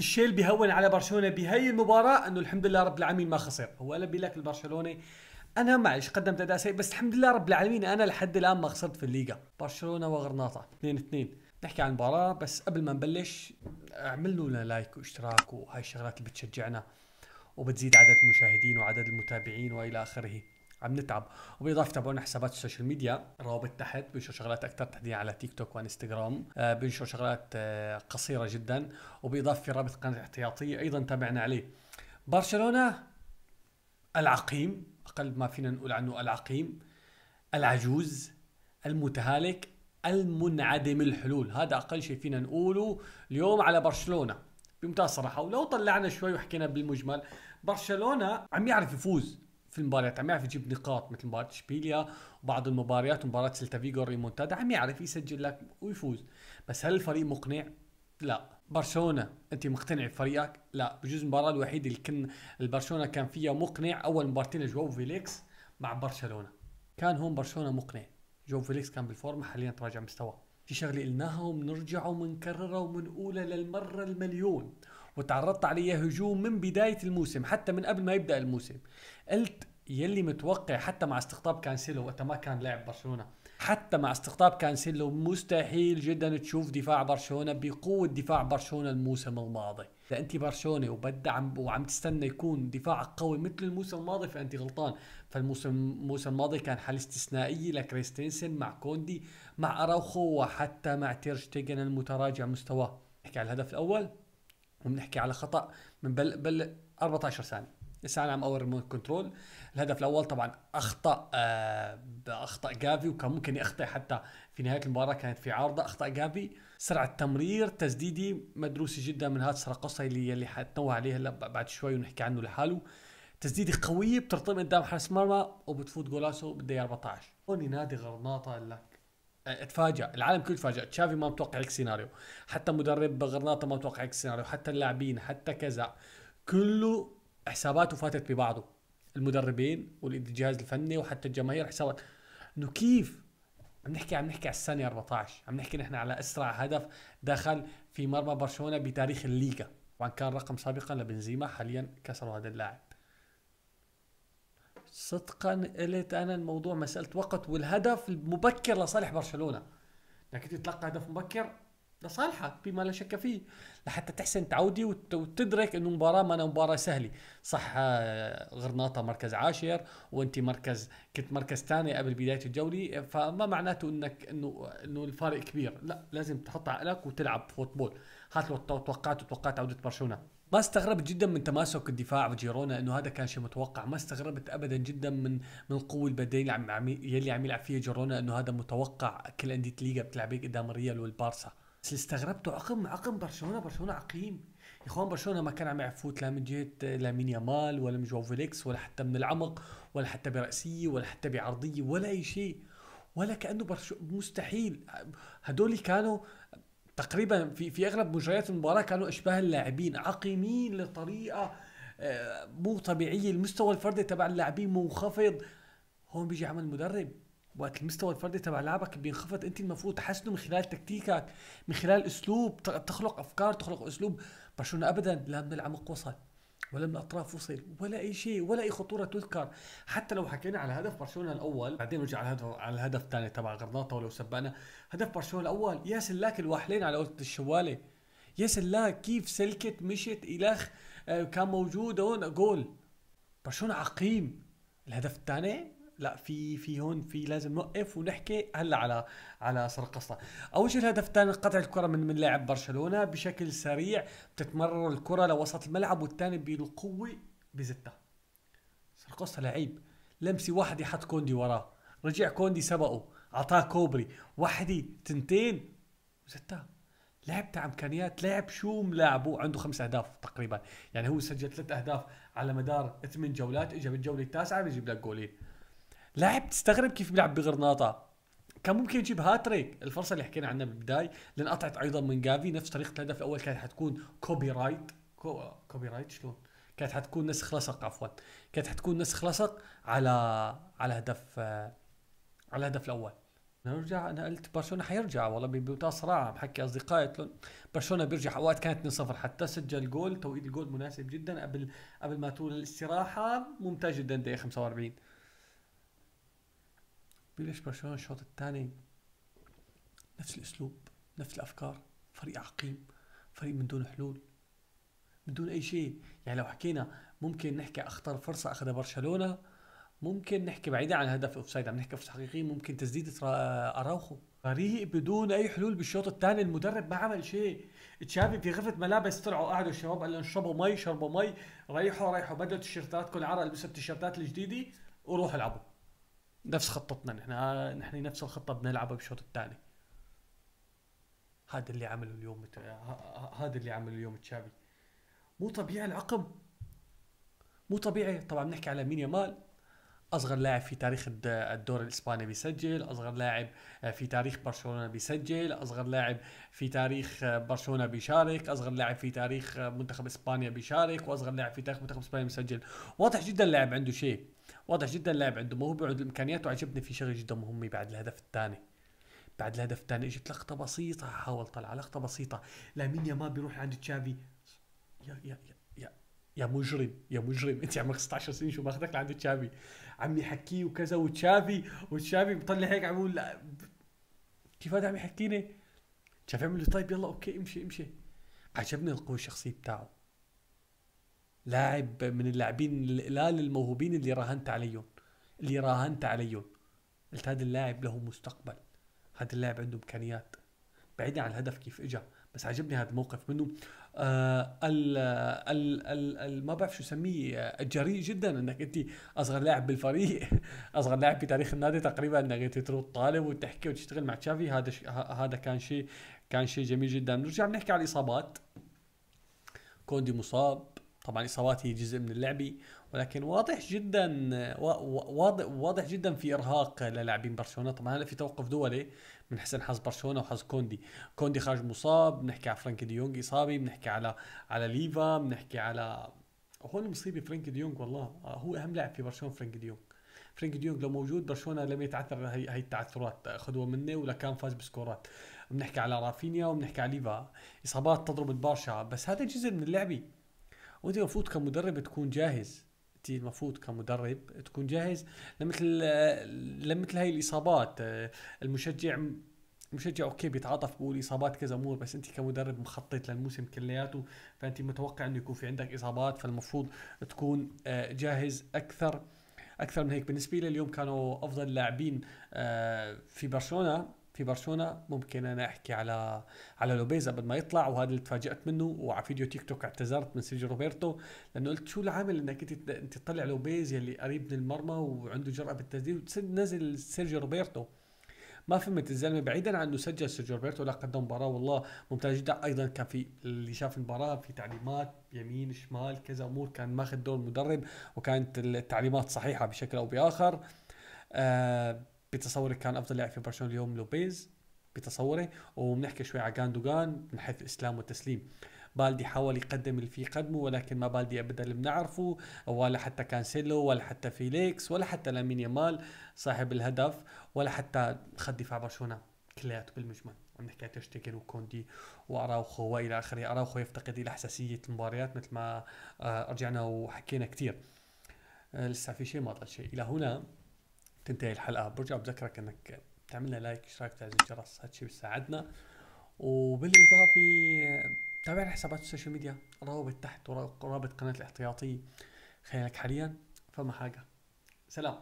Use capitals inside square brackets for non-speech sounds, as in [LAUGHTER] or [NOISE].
الشيء اللي بيهون على برشلونه بهي المباراه انه الحمد لله رب العالمين ما خسر هو انا لك البرشلوني انا معلش قدمت اداء سيء بس الحمد لله رب العالمين انا لحد الان ما خسرت في الليغا برشلونه وغرناطه 2 2 نحكي عن المباراه بس قبل ما نبلش اعملوا لنا لايك واشتراك وهاي الشغلات اللي بتشجعنا وبتزيد عدد المشاهدين وعدد المتابعين والى اخره عم نتعب وبالاضافه تابعونا حسابات السوشيال ميديا روابط تحت بنشر شغلات اكثر تحديدا على تيك توك وانستغرام آه، بنشر شغلات آه، قصيره جدا وبالاضافه في رابط قناه احتياطيه ايضا تابعنا عليه برشلونه العقيم اقل ما فينا نقول عنه العقيم العجوز المتهالك المنعدم الحلول هذا اقل شيء فينا نقوله اليوم على برشلونه بمنتهى الصراحه ولو طلعنا شوي وحكينا بالمجمل برشلونه عم يعرف يفوز في المباريات عم يعرف يجيب نقاط مثل مباراه اشبيليا وبعض المباريات ومباراه سلتافيجو ريمونتادا عم يعرف يسجل لك ويفوز بس هل الفريق مقنع؟ لا برشلونه انت مقتنع بفريقك؟ لا بجوز المباراه الوحيده اللي كان البرشلونه كان فيها مقنع اول مبارتين جواو فيليكس مع برشلونه كان هون برشلونه مقنع جواو فيليكس كان بالفورمه حاليا تراجع مستواه في شغله قلناها وبنرجع وبنكررها وبنقولها للمره المليون وتعرضت عليها هجوم من بداية الموسم حتى من قبل ما يبدأ الموسم قلت يلي متوقع حتى مع استقطاب كانسيلو وقتها ما كان لاعب برشلونه حتى مع استقطاب كانسيلو مستحيل جدا تشوف دفاع برشلونه بقوه دفاع برشلونه الموسم الماضي اذا انت برشلونه وبدا عم وعم تستنى يكون دفاعك قوي مثل الموسم الماضي فانت غلطان فالموسم الموسم الماضي كان حاله استثنائيه لكريستينسن مع كوندي مع اراوخو وحتى مع تيرشتيجن المتراجع مستواه نحكي على الهدف الاول وبنحكي على خطا من بل بل 14 ثانيه لسه انا عم اور ريموت كنترول الهدف الاول طبعا اخطا آه، اخطا جافي وكان ممكن يخطئ حتى في نهايه المباراه كانت في عارضه اخطا جافي سرعه تمرير تسديدي مدروسه جدا من هاتسرا قصي اللي اللي حتنوه عليه هلا بعد شوي ونحكي عنه لحاله تسديده قويه بترطم قدام حارس مرمى وبتفوت جولاسو بالدقيقه 14 هون نادي غرناطه قال لك آه، اتفاجأ العالم كله تفاجأ تشافي ما متوقع هيك سيناريو حتى مدرب غرناطة ما متوقع هيك سيناريو حتى اللاعبين حتى كذا كله حساباته فاتت ببعضه المدربين والجهاز الفني وحتى الجماهير حسابات انه كيف عم نحكي عم نحكي على السنه 14 عم نحكي نحن على اسرع هدف دخل في مرمى برشلونة بتاريخ الليغا وان كان رقم سابقا لبنزيما حاليا كسروا هذا اللاعب صدقا قلت انا الموضوع مساله وقت والهدف المبكر لصالح برشلونه انك يعني تتلقى هدف مبكر لصالحك بما لا شك فيه لحتى تحسن تعودي وتدرك انه مباراه ما مباراه سهله صح آه، غرناطه مركز عاشر وانت مركز كنت مركز ثاني قبل بدايه الجوله فما معناته انك انه انه الفارق كبير لا لازم تحط عقلك وتلعب فوتبول هات لو توقعت وتوقعت عوده برشلونه ما استغربت جدا من تماسك الدفاع بجيرونا انه هذا كان شيء متوقع، ما استغربت ابدا جدا من من القوه البدنيه اللي عم يلي عم يلعب فيها جيرونا انه هذا متوقع كل انديه ليغا بتلعب هيك قدام الريال والبارسا. بس اللي استغربته عقم عقم برشلونه برشلونه عقيم يا اخوان برشلونه ما كان عم يفوت لا من جهه لامين يامال ولا من جواو فيليكس ولا حتى من العمق ولا حتى براسيه ولا حتى بعرضيه ولا اي شيء ولا كانه برشو مستحيل هدول كانوا تقريبا في في اغلب مجريات المباراه كانوا اشباه اللاعبين عقيمين لطريقه آه، مو طبيعيه المستوى الفردي تبع اللاعبين منخفض هون بيجي عمل مدرب وقت المستوى الفردي تبع لاعبك بينخفض انت المفروض تحسنه من خلال تكتيكك من خلال اسلوب تخلق افكار تخلق اسلوب برشلونه ابدا لا من العمق وصل ولا من الاطراف وصل ولا اي شيء ولا اي خطوره تذكر حتى لو حكينا على هدف برشلونه الاول بعدين نرجع على الهدف على الهدف الثاني تبع غرناطه ولو سبقنا هدف برشلونه الاول يا سلاك الواحلين على قولة الشواله يا سلاك كيف سلكت مشت الخ آه، كان موجود هون جول برشلونه عقيم الهدف الثاني لا في في هون في لازم نوقف ونحكي هلا على على سرقسطة اول شيء الهدف الثاني قطع الكره من من لاعب برشلونه بشكل سريع بتتمرر الكره لوسط الملعب والثاني بالقوه بزتها سرقسطة لعيب لمسه واحده حط كوندي وراه رجع كوندي سبقه اعطاه كوبري واحدة تنتين زتها لعب تاع امكانيات لاعب شو ملاعبه عنده خمس اهداف تقريبا يعني هو سجل ثلاث اهداف على مدار ثمان جولات اجى بالجوله التاسعه بيجيب لك جولين لاعب تستغرب كيف بيلعب بغرناطه كان ممكن يجيب هاتريك الفرصه اللي حكينا عنها بالبدايه لان قطعت ايضا من جافي نفس طريقه الهدف الاول كانت حتكون كوبي رايت كو... كوبي رايت شلون كانت حتكون نسخ لصق عفوا كانت حتكون نسخ لصق على على هدف على الهدف الاول نرجع انا قلت برشلونه حيرجع والله بمنتهى الصراحه بحكي اصدقائي قلت لهم برشلونه بيرجع اوقات كانت 2-0 حتى سجل جول توقيت الجول مناسب جدا قبل قبل ما تولي الاستراحه ممتاز جدا دقيقه 45 بليش برشلونه الشوط الثاني نفس الاسلوب نفس الافكار فريق عقيم فريق من دون حلول من دون اي شيء يعني لو حكينا ممكن نحكي اخطر فرصه اخذها برشلونه ممكن نحكي بعيدا عن هدف اوفسايد عم نحكي في حقيقي ممكن تسديده اراوخو فريق بدون اي حلول بالشوط الثاني المدرب ما عمل شيء تشافي في غرفه ملابس طلعوا قعدوا الشباب قال لهم اشربوا مي شربوا مي ريحوا ريحوا بدلوا تيشيرتاتكم عرق لبسوا التيشيرتات الجديده وروحوا العبوا نفس خطتنا نحن نحن نفس الخطه بنلعبها بالشوط الثاني هذا اللي عمله اليوم هذا اللي عمله اليوم تشافي مو طبيعي العقم مو طبيعي طبعا بنحكي على مين يامال اصغر لاعب في تاريخ الدوري الاسباني بيسجل اصغر لاعب في تاريخ برشلونه بيسجل اصغر لاعب في تاريخ برشلونه بيشارك اصغر لاعب في تاريخ منتخب اسبانيا بيشارك واصغر لاعب في تاريخ منتخب اسبانيا بيسجل واضح جدا اللاعب عنده شيء واضح جدا اللاعب عنده موهبه وعنده الامكانيات وعجبني في شغله جدا مهمه بعد الهدف الثاني بعد الهدف الثاني اجت لقطه بسيطه حاول طلع لقطه بسيطه لامين ما بيروح عند تشافي يا يا يا يا يا مجرم يا مجرم انت عمرك 16 سنه شو ماخذك لعند تشافي عم يحكيه وكذا وتشافي وتشافي بيطلع هيك عم يقول كيف هذا عم يحكيني؟ تشافي عم طيب يلا اوكي امشي امشي عجبني القوه الشخصيه بتاعه لاعب من اللاعبين القلال الموهوبين اللي راهنت عليهم اللي راهنت عليهم قلت هذا اللاعب له مستقبل هذا اللاعب عنده امكانيات بعيدا عن الهدف كيف اجى بس عجبني هذا الموقف منه آه، ال ال ال ال ما بعرف شو اسميه جريء جدا انك انت اصغر لاعب بالفريق [LAUGHS] اصغر لاعب بتاريخ النادي تقريبا انك انت تروح طالب وتحكي وتشتغل مع تشافي هذا هذا كان شيء كان شيء جميل جدا بنرجع بنحكي على الاصابات كوندي مصاب طبعا الاصابات هي جزء من اللعبه ولكن واضح جدا واضح واضح جدا في ارهاق للاعبين برشلونه طبعا هلا في توقف دولي من حسن حظ برشلونه وحظ كوندي كوندي خارج مصاب بنحكي على فرانك ديونج اصابه بنحكي على على ليفا بنحكي على هون مصيبه فرانك ديونج والله هو اهم لاعب في برشلونه فرانك ديونج فرانك ديونج لو موجود برشلونه لم يتعثر هي, هي التعثرات خذوه مني ولا كان فاز بسكورات بنحكي على رافينيا وبنحكي على ليفا اصابات تضرب البارشا بس هذا جزء من اللعبه وانت المفروض كمدرب تكون جاهز انت المفروض كمدرب تكون جاهز لمثل لمثل هاي الاصابات المشجع مشجع اوكي بيتعاطف بقول اصابات كذا امور بس انت كمدرب مخطط للموسم كلياته فانت متوقع انه يكون في عندك اصابات فالمفروض تكون آه، جاهز اكثر اكثر من هيك بالنسبه لي اليوم كانوا افضل لاعبين آه، في برشلونه في برشلونه ممكن انا احكي على على لوبيز قبل ما يطلع وهذا اللي تفاجات منه وعلى فيديو تيك توك اعتذرت من سيرجيو روبرتو لانه قلت شو العامل انك انت انت تطلع لوبيز يلي قريب من المرمى وعنده جرأه بالتسديد نزل سيرجيو روبرتو ما فهمت الزلمه بعيدا عن انه سجل سيرجيو روبرتو لا قدم مباراه والله ممتاز جدا ايضا كان في اللي شاف المباراه في تعليمات يمين شمال كذا امور كان ماخذ دور مدرب وكانت التعليمات صحيحه بشكل او باخر آه بتصوري كان افضل لاعب في برشلونه اليوم لوبيز بتصوري وبنحكي شوي على جاندوجان من حيث الاسلام والتسليم بالدي حاول يقدم اللي فيه قدمه ولكن ما بالدي ابدا اللي بنعرفه ولا حتى كانسيلو ولا حتى فيليكس ولا حتى لامين يامال صاحب الهدف ولا حتى خد دفاع برشلونه كلياته بالمجمل عم نحكي تشتكر وكوندي واراوخو والى اخره اراوخو يفتقد الى حساسيه المباريات مثل ما آه، رجعنا وحكينا كثير آه، لسه في شيء ما ضل شيء الى هنا تنتهي الحلقه برجع بذكرك انك تعملنا لايك اشتراك تعزيز الجرس الشيء بيساعدنا وبالاضافه تابعنا حسابات السوشيال ميديا رابط تحت ورابط قناه الاحتياطيه خيالك حاليا فما حاجه سلام